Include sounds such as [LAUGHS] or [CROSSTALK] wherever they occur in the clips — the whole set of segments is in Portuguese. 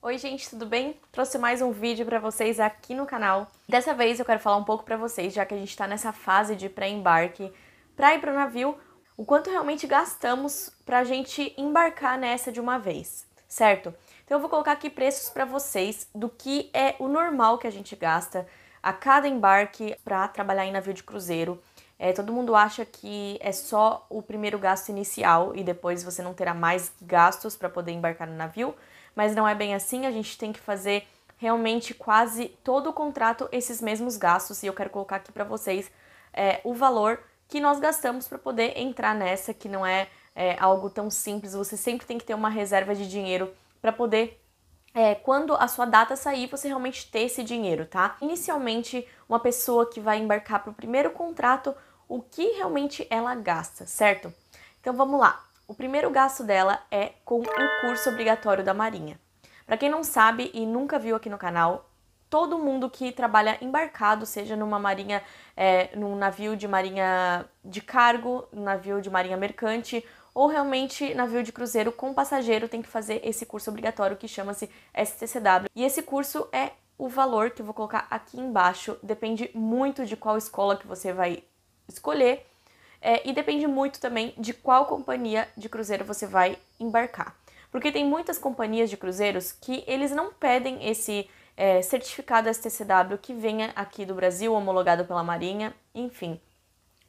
Oi gente, tudo bem? Trouxe mais um vídeo para vocês aqui no canal. Dessa vez eu quero falar um pouco para vocês, já que a gente está nessa fase de pré-embarque, para ir para o navio, o quanto realmente gastamos para a gente embarcar nessa de uma vez, certo? Então eu vou colocar aqui preços para vocês do que é o normal que a gente gasta a cada embarque para trabalhar em navio de cruzeiro é, todo mundo acha que é só o primeiro gasto inicial e depois você não terá mais gastos para poder embarcar no navio, mas não é bem assim, a gente tem que fazer realmente quase todo o contrato esses mesmos gastos e eu quero colocar aqui para vocês é, o valor que nós gastamos para poder entrar nessa, que não é, é, algo tão simples, você sempre tem que ter uma reserva de dinheiro para poder. É, quando a sua data sair, você realmente ter esse dinheiro, tá? Inicialmente, uma pessoa que vai embarcar para o primeiro contrato o que realmente ela gasta, certo? Então vamos lá. O primeiro gasto dela é com o curso obrigatório da Marinha. Para quem não sabe e nunca viu aqui no canal, todo mundo que trabalha embarcado, seja numa marinha, é, num navio de marinha de cargo, navio de marinha mercante ou realmente navio de cruzeiro com passageiro, tem que fazer esse curso obrigatório que chama-se STCW. E esse curso é o valor que eu vou colocar aqui embaixo, depende muito de qual escola que você vai escolher. É, e depende muito também de qual companhia de cruzeiro você vai embarcar. Porque tem muitas companhias de cruzeiros que eles não pedem esse é, certificado STCW que venha aqui do Brasil, homologado pela Marinha, enfim.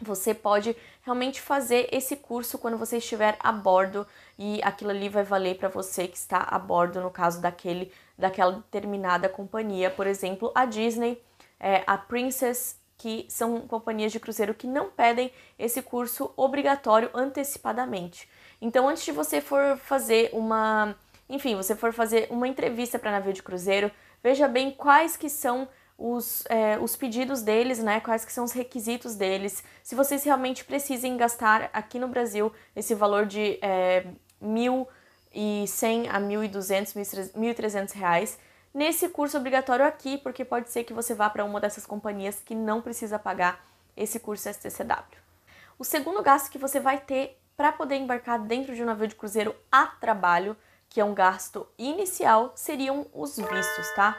Você pode realmente fazer esse curso quando você estiver a bordo e aquilo ali vai valer para você que está a bordo, no caso daquele, daquela determinada companhia, por exemplo, a Disney, é, a Princess que são companhias de cruzeiro que não pedem esse curso obrigatório antecipadamente. Então, antes de você for fazer uma, enfim, você for fazer uma entrevista para navio de cruzeiro, veja bem quais que são os, é, os pedidos deles, né? Quais que são os requisitos deles? Se vocês realmente precisem gastar aqui no Brasil esse valor de é, eh, 1.100 a 1.200, 1.300 reais nesse curso obrigatório aqui, porque pode ser que você vá para uma dessas companhias que não precisa pagar esse curso STCW. O segundo gasto que você vai ter para poder embarcar dentro de um navio de cruzeiro a trabalho, que é um gasto inicial, seriam os vistos, tá?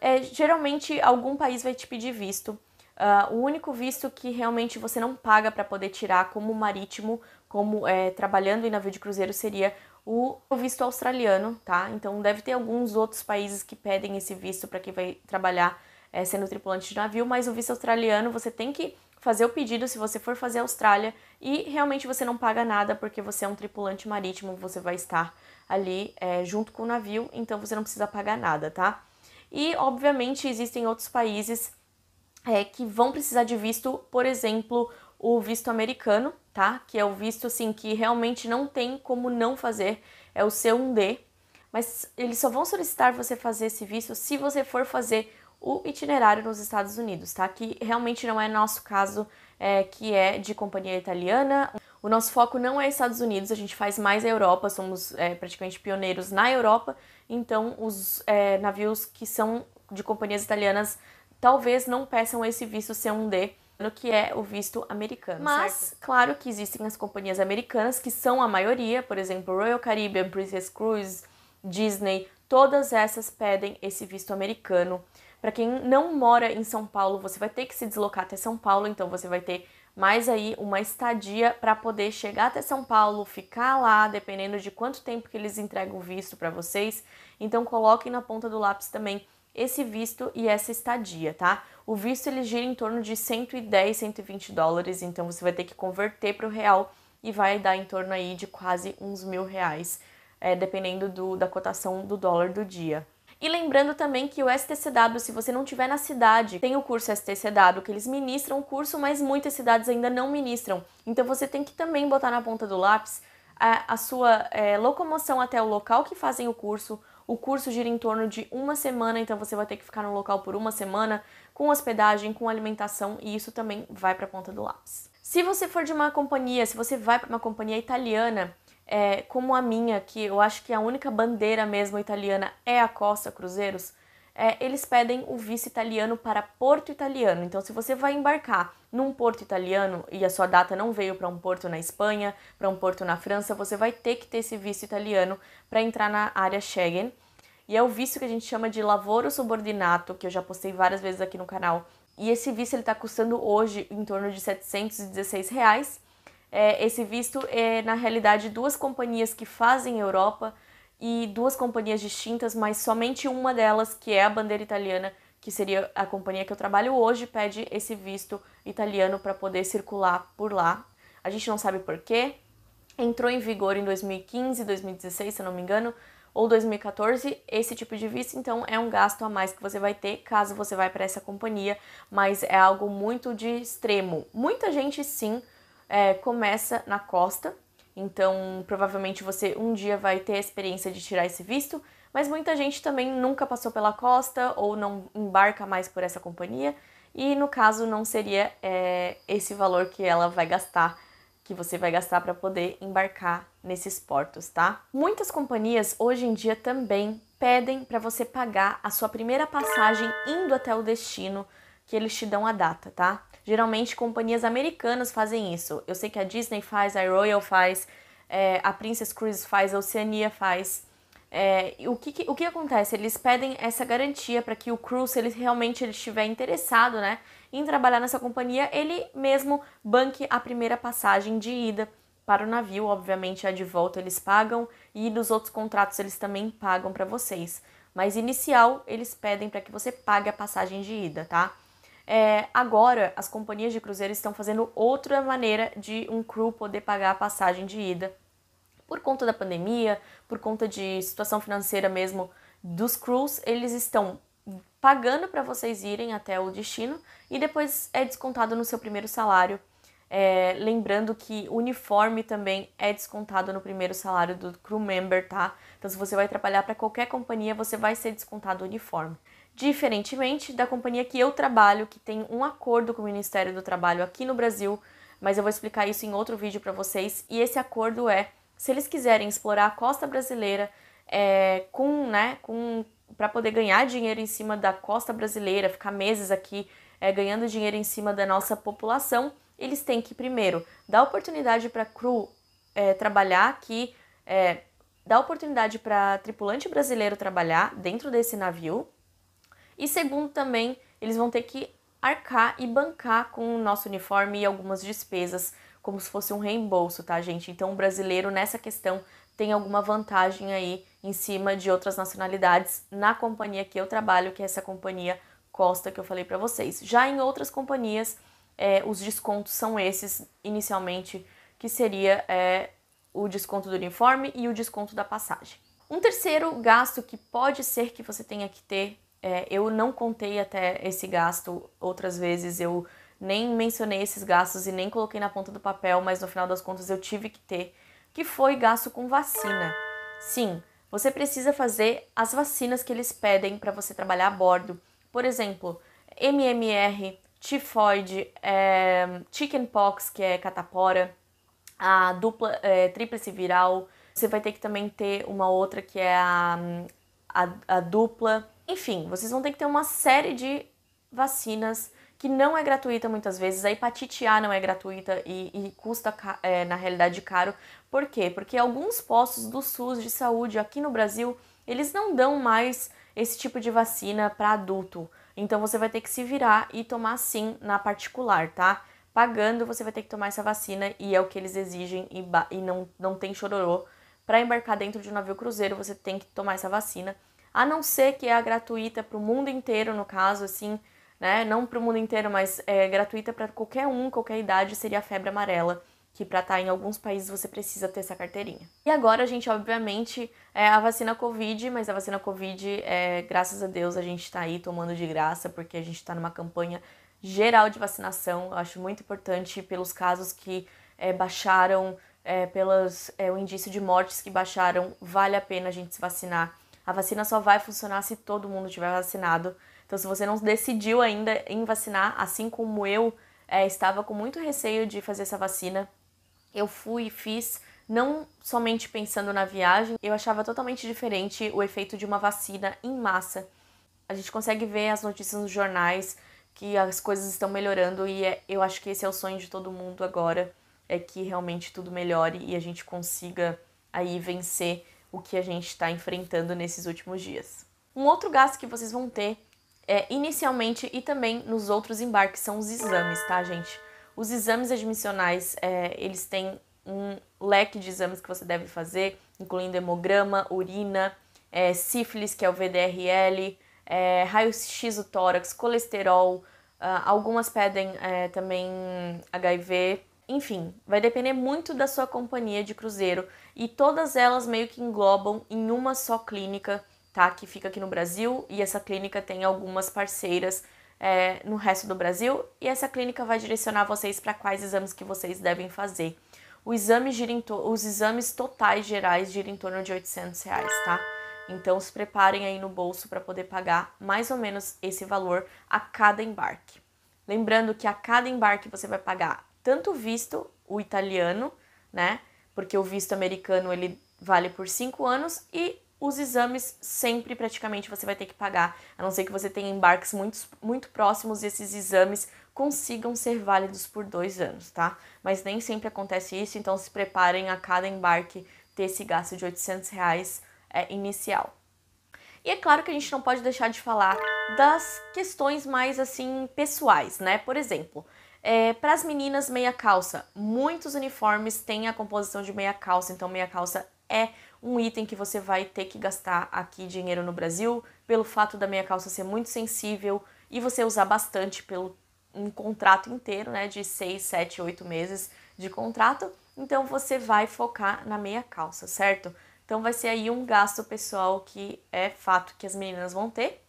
É, geralmente algum país vai te pedir visto. Uh, o único visto que realmente você não paga para poder tirar como marítimo, como é, trabalhando em navio de cruzeiro, seria o visto australiano, tá? Então deve ter alguns outros países que pedem esse visto para quem vai trabalhar é, sendo tripulante de navio, mas o visto australiano você tem que fazer o pedido se você for fazer a Austrália e realmente você não paga nada porque você é um tripulante marítimo, você vai estar ali é, junto com o navio, então você não precisa pagar nada, tá? E obviamente existem outros países é, que vão precisar de visto, por exemplo, o visto americano, tá? Que é o visto assim que realmente não tem como não fazer, é o C1D, mas eles só vão solicitar você fazer esse visto se você for fazer o itinerário nos Estados Unidos, tá? Que realmente não é nosso caso, é, que é de companhia italiana. O nosso foco não é Estados Unidos, a gente faz mais a Europa, somos é, praticamente pioneiros na Europa, então os é, navios que são de companhias italianas talvez não peçam esse visto C1D que é o visto americano. Mas, certo? claro que existem as companhias americanas que são a maioria, por exemplo, Royal Caribbean, Princess Cruise, Disney, todas essas pedem esse visto americano. Para quem não mora em São Paulo, você vai ter que se deslocar até São Paulo, então você vai ter mais aí uma estadia para poder chegar até São Paulo, ficar lá, dependendo de quanto tempo que eles entregam o visto para vocês. Então coloquem na ponta do lápis também esse visto e essa estadia, tá? O visto ele gira em torno de 110, 120 dólares, então você vai ter que converter para o real e vai dar em torno aí de quase uns mil reais, é, dependendo do, da cotação do dólar do dia. E lembrando também que o STCW, se você não tiver na cidade, tem o curso STCW, que eles ministram o curso, mas muitas cidades ainda não ministram. Então você tem que também botar na ponta do lápis a, a sua é, locomoção até o local que fazem o curso, o curso gira em torno de uma semana, então você vai ter que ficar no local por uma semana, com hospedagem, com alimentação, e isso também vai para a ponta do lápis. Se você for de uma companhia, se você vai para uma companhia italiana, é, como a minha, que eu acho que é a única bandeira mesmo italiana é a Costa Cruzeiros, é, eles pedem o visto italiano para porto italiano. Então, se você vai embarcar num porto italiano e a sua data não veio para um porto na Espanha, para um porto na França, você vai ter que ter esse visto italiano para entrar na área Schengen. E é o vício que a gente chama de lavoro subordinato, que eu já postei várias vezes aqui no canal. E esse visto ele está custando hoje em torno de 716 reais. É, esse visto é, na realidade, duas companhias que fazem Europa e duas companhias distintas, mas somente uma delas, que é a bandeira italiana, que seria a companhia que eu trabalho hoje, pede esse visto italiano para poder circular por lá. A gente não sabe porquê. Entrou em vigor em 2015, 2016, se eu não me engano, ou 2014, esse tipo de visto, então é um gasto a mais que você vai ter caso você vai para essa companhia, mas é algo muito de extremo. Muita gente sim é, começa na costa, então provavelmente você um dia vai ter a experiência de tirar esse visto, mas muita gente também nunca passou pela costa ou não embarca mais por essa companhia, e no caso não seria é, esse valor que ela vai gastar que você vai gastar para poder embarcar nesses portos, tá? Muitas companhias hoje em dia também pedem para você pagar a sua primeira passagem indo até o destino que eles te dão a data, tá? Geralmente companhias americanas fazem isso. Eu sei que a Disney faz, a Royal faz, é, a Princess Cruises faz, a Oceania faz. É, o, que, o que acontece? Eles pedem essa garantia para que o cruise se ele realmente ele estiver interessado né, em trabalhar nessa companhia, ele mesmo banque a primeira passagem de ida para o navio, obviamente a é de volta eles pagam e dos outros contratos eles também pagam para vocês. Mas inicial eles pedem para que você pague a passagem de ida, tá? É, agora as companhias de cruzeiro estão fazendo outra maneira de um crew poder pagar a passagem de ida por conta da pandemia, por conta de situação financeira mesmo dos crews, eles estão pagando para vocês irem até o destino e depois é descontado no seu primeiro salário. É, lembrando que uniforme também é descontado no primeiro salário do crew member, tá? Então, se você vai trabalhar para qualquer companhia, você vai ser descontado uniforme. Diferentemente da companhia que eu trabalho, que tem um acordo com o Ministério do Trabalho aqui no Brasil, mas eu vou explicar isso em outro vídeo para vocês. E esse acordo é, se eles quiserem explorar a costa brasileira é, com, né, com para poder ganhar dinheiro em cima da costa brasileira, ficar meses aqui é, ganhando dinheiro em cima da nossa população, eles têm que primeiro dar oportunidade para crew é, trabalhar aqui, é, dar oportunidade para tripulante brasileiro trabalhar dentro desse navio. E segundo também, eles vão ter que arcar e bancar com o nosso uniforme e algumas despesas, como se fosse um reembolso, tá, gente? Então, o brasileiro nessa questão tem alguma vantagem aí em cima de outras nacionalidades na companhia que eu trabalho, que é essa companhia Costa que eu falei para vocês. Já em outras companhias, é, os descontos são esses inicialmente, que seria é, o desconto do uniforme e o desconto da passagem. Um terceiro gasto que pode ser que você tenha que ter, é, eu não contei até esse gasto outras vezes, eu nem mencionei esses gastos e nem coloquei na ponta do papel, mas no final das contas eu tive que ter, que foi gasto com vacina. Sim, você precisa fazer as vacinas que eles pedem para você trabalhar a bordo. Por exemplo, MMR, tifoide, é, chickenpox, que é catapora, a dupla, é, tríplice viral. Você vai ter que também ter uma outra que é a, a, a dupla. Enfim, vocês vão ter que ter uma série de vacinas que não é gratuita muitas vezes. A hepatite A não é gratuita e, e custa, é, na realidade, caro. Por quê? Porque alguns postos do SUS de saúde aqui no Brasil, eles não dão mais esse tipo de vacina para adulto. Então você vai ter que se virar e tomar sim na particular, tá? Pagando, você vai ter que tomar essa vacina e é o que eles exigem e, e não, não tem chororô. Para embarcar dentro de um navio cruzeiro, você tem que tomar essa vacina. A não ser que é a gratuita para o mundo inteiro, no caso, assim, né? Não para o mundo inteiro, mas é gratuita para qualquer um, qualquer idade, seria a febre amarela, que para estar tá em alguns países você precisa ter essa carteirinha. E agora a gente, obviamente, é a vacina Covid, mas a vacina Covid, é, graças a Deus, a gente está aí tomando de graça, porque a gente está numa campanha geral de vacinação. Eu acho muito importante pelos casos que é, baixaram, é, pelos é, o indício de mortes que baixaram, vale a pena a gente se vacinar. A vacina só vai funcionar se todo mundo tiver vacinado. Então, se você não decidiu ainda em vacinar, assim como eu é, estava com muito receio de fazer essa vacina, eu fui e fiz não somente pensando na viagem, eu achava totalmente diferente o efeito de uma vacina em massa. A gente consegue ver as notícias nos jornais que as coisas estão melhorando e é, eu acho que esse é o sonho de todo mundo agora, é que realmente tudo melhore e a gente consiga aí vencer o que a gente está enfrentando nesses últimos dias. Um outro gasto que vocês vão ter é, inicialmente e também nos outros embarques, são os exames, tá, gente? Os exames admissionais, é, eles têm um leque de exames que você deve fazer, incluindo hemograma, urina, é, sífilis, que é o VDRL, é, raio-x do tórax, colesterol, uh, algumas pedem é, também HIV. Enfim, vai depender muito da sua companhia de cruzeiro e todas elas meio que englobam em uma só clínica tá? Que fica aqui no Brasil e essa clínica tem algumas parceiras é, no resto do Brasil e essa clínica vai direcionar vocês para quais exames que vocês devem fazer. O exame gira os exames totais gerais giram em torno de 800 reais, tá? Então se preparem aí no bolso para poder pagar mais ou menos esse valor a cada embarque. Lembrando que a cada embarque você vai pagar tanto visto, o italiano, né? Porque o visto americano ele vale por 5 anos e os exames sempre praticamente você vai ter que pagar, a não ser que você tenha embarques muito, muito próximos e esses exames consigam ser válidos por dois anos, tá? Mas nem sempre acontece isso, então se preparem a cada embarque ter esse gasto de 800 reais é, inicial. E é claro que a gente não pode deixar de falar das questões mais assim pessoais, né? Por exemplo, é, para as meninas meia calça, muitos uniformes têm a composição de meia calça, então meia calça é um item que você vai ter que gastar aqui dinheiro no Brasil, pelo fato da meia calça ser muito sensível e você usar bastante pelo um contrato inteiro, né, de 6, 7, 8 meses de contrato, então você vai focar na meia calça, certo? Então vai ser aí um gasto pessoal que é fato que as meninas vão ter.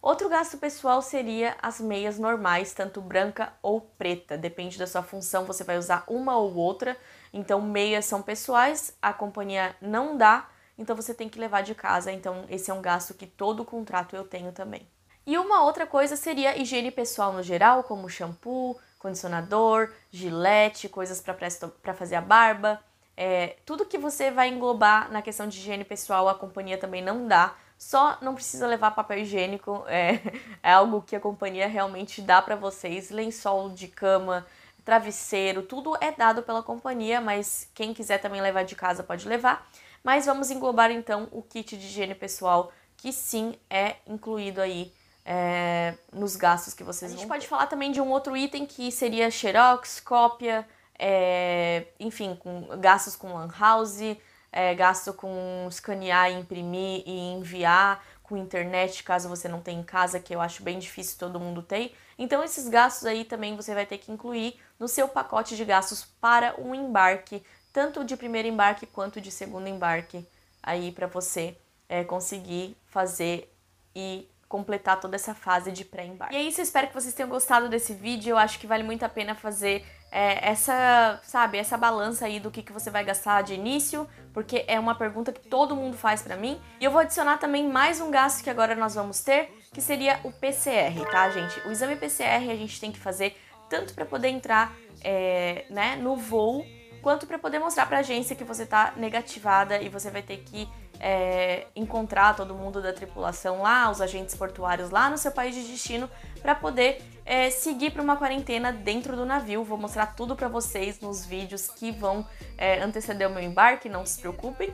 Outro gasto pessoal seria as meias normais, tanto branca ou preta, depende da sua função, você vai usar uma ou outra. Então, meias são pessoais, a companhia não dá, então você tem que levar de casa. Então, esse é um gasto que todo contrato eu tenho também. E uma outra coisa seria higiene pessoal no geral, como shampoo, condicionador, gilete, coisas para fazer a barba. É, tudo que você vai englobar na questão de higiene pessoal, a companhia também não dá. Só não precisa levar papel higiênico, é, [LAUGHS] é algo que a companhia realmente dá para vocês. Lençol de cama, travesseiro, tudo é dado pela companhia, mas quem quiser também levar de casa pode levar. Mas vamos englobar então o kit de higiene pessoal, que sim é incluído aí é, nos gastos que vocês. A gente pode falar também de um outro item que seria xerox, cópia, é, enfim, com, gastos com lan house, é, gasto com escanear, imprimir e enviar, com internet, caso você não tenha em casa, que eu acho bem difícil todo mundo ter. Então esses gastos aí também você vai ter que incluir no seu pacote de gastos para o um embarque, tanto de primeiro embarque quanto de segundo embarque, aí para você é, conseguir fazer e completar toda essa fase de pré-embarque. E é isso, espero que vocês tenham gostado desse vídeo. Eu acho que vale muito a pena fazer é, essa, sabe, essa balança aí do que, que você vai gastar de início, porque é uma pergunta que todo mundo faz para mim. E eu vou adicionar também mais um gasto que agora nós vamos ter, que seria o PCR, tá, gente? O exame PCR a gente tem que fazer tanto para poder entrar é, né, no voo, quanto para poder mostrar para a agência que você tá negativada e você vai ter que é, encontrar todo mundo da tripulação lá, os agentes portuários lá no seu país de destino, para poder é, seguir para uma quarentena dentro do navio. Vou mostrar tudo para vocês nos vídeos que vão é, anteceder o meu embarque, não se preocupem.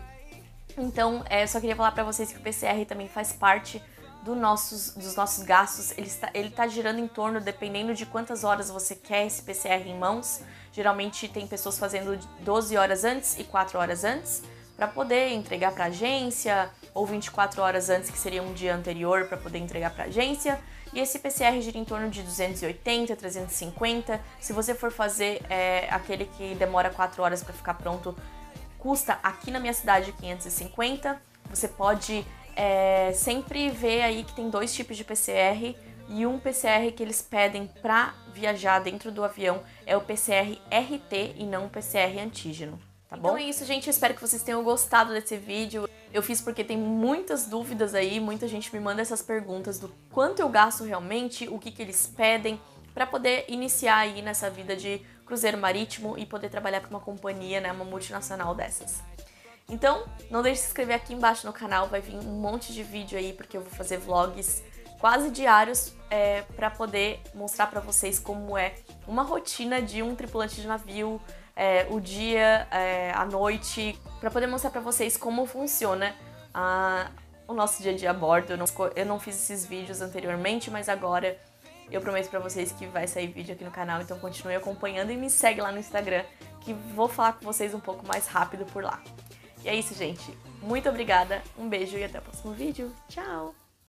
Então, é, só queria falar para vocês que o PCR também faz parte do nossos, dos nossos gastos. Ele está, ele está girando em torno, dependendo de quantas horas você quer esse PCR em mãos. Geralmente tem pessoas fazendo 12 horas antes e 4 horas antes para poder entregar para agência, ou 24 horas antes, que seria um dia anterior, para poder entregar para agência. E esse PCR gira em torno de 280, 350. Se você for fazer é, aquele que demora 4 horas para ficar pronto, custa aqui na minha cidade 550. Você pode é, sempre ver aí que tem dois tipos de PCR e um PCR que eles pedem para viajar dentro do avião é o PCR RT e não o PCR antígeno, tá bom? Então é isso, gente. Eu espero que vocês tenham gostado desse vídeo. Eu fiz porque tem muitas dúvidas aí, muita gente me manda essas perguntas do quanto eu gasto realmente, o que, que eles pedem, para poder iniciar aí nessa vida de cruzeiro marítimo e poder trabalhar com uma companhia, né, uma multinacional dessas. Então, não deixe de se inscrever aqui embaixo no canal, vai vir um monte de vídeo aí, porque eu vou fazer vlogs quase diários é, para poder mostrar para vocês como é uma rotina de um tripulante de navio, é, o dia, é, a noite, para poder mostrar para vocês como funciona a, o nosso dia a dia a bordo. Eu não, eu não fiz esses vídeos anteriormente, mas agora eu prometo para vocês que vai sair vídeo aqui no canal, então continue acompanhando e me segue lá no Instagram, que vou falar com vocês um pouco mais rápido por lá. E é isso, gente. Muito obrigada, um beijo e até o próximo vídeo. Tchau!